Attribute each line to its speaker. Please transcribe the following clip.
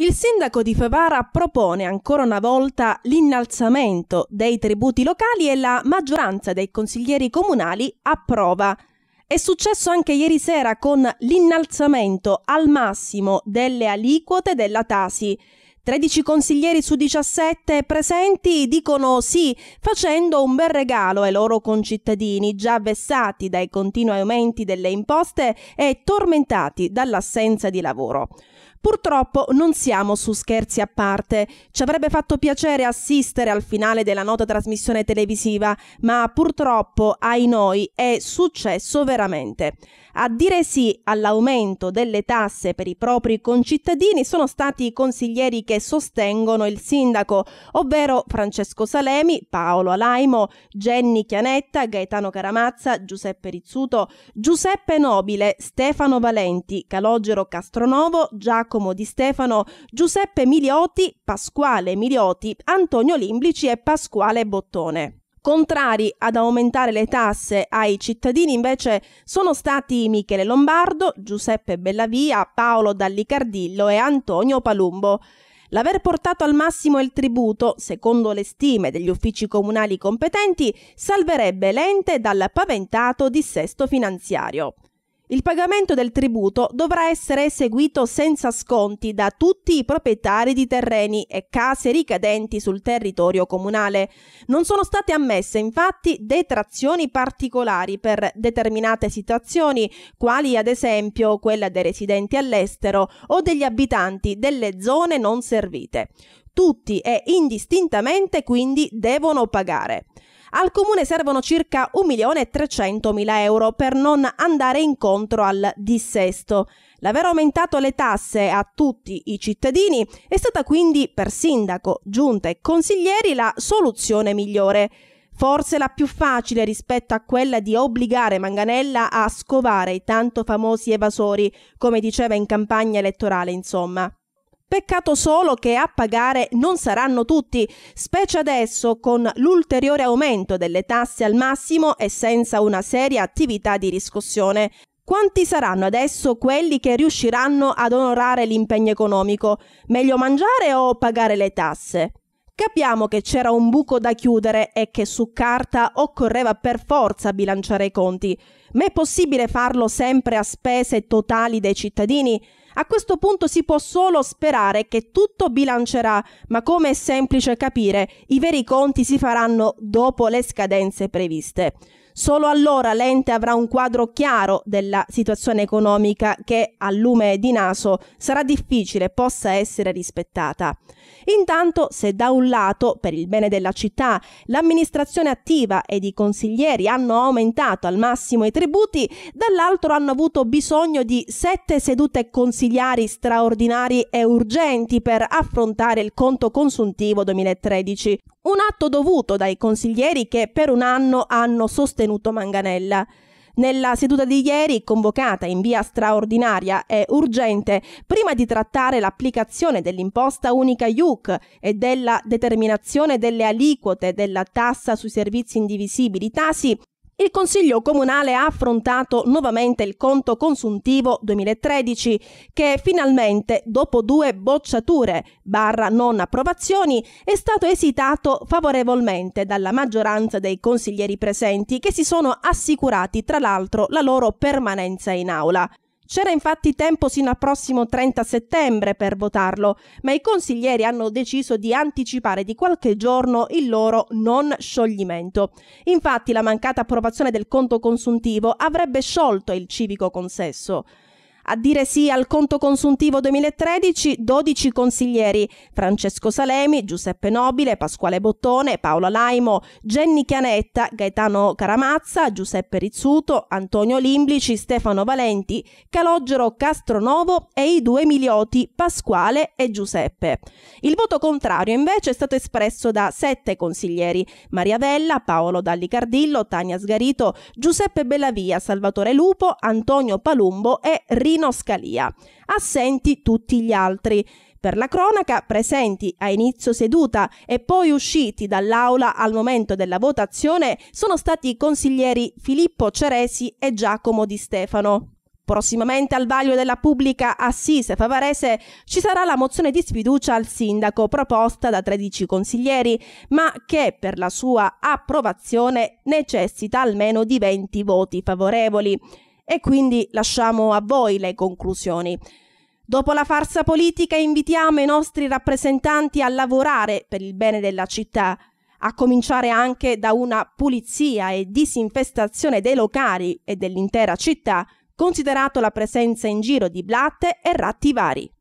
Speaker 1: Il sindaco di Favara propone ancora una volta l'innalzamento dei tributi locali e la maggioranza dei consiglieri comunali approva. È successo anche ieri sera con l'innalzamento al massimo delle aliquote della Tasi. 13 consiglieri su 17 presenti dicono sì, facendo un bel regalo ai loro concittadini già vessati dai continui aumenti delle imposte e tormentati dall'assenza di lavoro. Purtroppo non siamo su scherzi a parte. Ci avrebbe fatto piacere assistere al finale della nota trasmissione televisiva, ma purtroppo ai noi è successo veramente. A dire sì all'aumento delle tasse per i propri concittadini sono stati i consiglieri che sostengono il sindaco, ovvero Francesco Salemi, Paolo Alaimo, Jenny Chianetta, Gaetano Caramazza, Giuseppe Rizzuto, Giuseppe Nobile, Stefano Valenti, Calogero Castronovo, Giacomo Giacomo Di Stefano, Giuseppe Milioti, Pasquale Milioti, Antonio Limblici e Pasquale Bottone. Contrari ad aumentare le tasse ai cittadini invece sono stati Michele Lombardo, Giuseppe Bellavia, Paolo Dallicardillo e Antonio Palumbo. L'aver portato al massimo il tributo, secondo le stime degli uffici comunali competenti, salverebbe l'ente dal paventato dissesto finanziario. Il pagamento del tributo dovrà essere eseguito senza sconti da tutti i proprietari di terreni e case ricadenti sul territorio comunale. Non sono state ammesse infatti detrazioni particolari per determinate situazioni, quali ad esempio quella dei residenti all'estero o degli abitanti delle zone non servite. Tutti e indistintamente quindi devono pagare. Al comune servono circa 1.300.000 euro per non andare incontro al dissesto. L'aver aumentato le tasse a tutti i cittadini è stata quindi per sindaco, giunta e consiglieri la soluzione migliore. Forse la più facile rispetto a quella di obbligare Manganella a scovare i tanto famosi evasori, come diceva in campagna elettorale, insomma. Peccato solo che a pagare non saranno tutti, specie adesso con l'ulteriore aumento delle tasse al massimo e senza una seria attività di riscossione. Quanti saranno adesso quelli che riusciranno ad onorare l'impegno economico? Meglio mangiare o pagare le tasse? Capiamo che c'era un buco da chiudere e che su carta occorreva per forza bilanciare i conti, ma è possibile farlo sempre a spese totali dei cittadini? A questo punto si può solo sperare che tutto bilancerà, ma come è semplice capire, i veri conti si faranno dopo le scadenze previste. Solo allora l'ente avrà un quadro chiaro della situazione economica che, a lume di naso, sarà difficile possa essere rispettata. Intanto, se da un lato, per il bene della città, l'amministrazione attiva ed i consiglieri hanno aumentato al massimo i tributi, dall'altro hanno avuto bisogno di sette sedute consigliari straordinarie e urgenti per affrontare il conto consuntivo 2013. Un atto dovuto dai consiglieri che per un anno hanno sostenuto Manganella. Nella seduta di ieri, convocata in via straordinaria e urgente, prima di trattare l'applicazione dell'imposta unica IUC e della determinazione delle aliquote della tassa sui servizi indivisibili TASI, il Consiglio Comunale ha affrontato nuovamente il conto consuntivo 2013 che finalmente, dopo due bocciature barra non approvazioni, è stato esitato favorevolmente dalla maggioranza dei consiglieri presenti che si sono assicurati tra l'altro la loro permanenza in aula. C'era infatti tempo sino al prossimo 30 settembre per votarlo, ma i consiglieri hanno deciso di anticipare di qualche giorno il loro non scioglimento. Infatti la mancata approvazione del conto consuntivo avrebbe sciolto il civico consesso. A dire sì al conto consuntivo 2013 12 consiglieri Francesco Salemi, Giuseppe Nobile, Pasquale Bottone, Paola Laimo, Jenny Chianetta, Gaetano Caramazza, Giuseppe Rizzuto, Antonio Limblici, Stefano Valenti, Calogero Castronovo e i due milioti Pasquale e Giuseppe. Il voto contrario invece è stato espresso da sette consiglieri Maria Vella, Paolo Dalli Cardillo, Tania Sgarito, Giuseppe Bellavia, Salvatore Lupo, Antonio Palumbo e Rivera Scalia, assenti tutti gli altri. Per la cronaca, presenti a inizio seduta e poi usciti dall'aula al momento della votazione sono stati i consiglieri Filippo Ceresi e Giacomo Di Stefano. Prossimamente al vaglio della pubblica assise favarese ci sarà la mozione di sfiducia al sindaco proposta da 13 consiglieri, ma che per la sua approvazione necessita almeno di 20 voti favorevoli e quindi lasciamo a voi le conclusioni. Dopo la farsa politica invitiamo i nostri rappresentanti a lavorare per il bene della città, a cominciare anche da una pulizia e disinfestazione dei locali e dell'intera città, considerato la presenza in giro di blatte e ratti vari.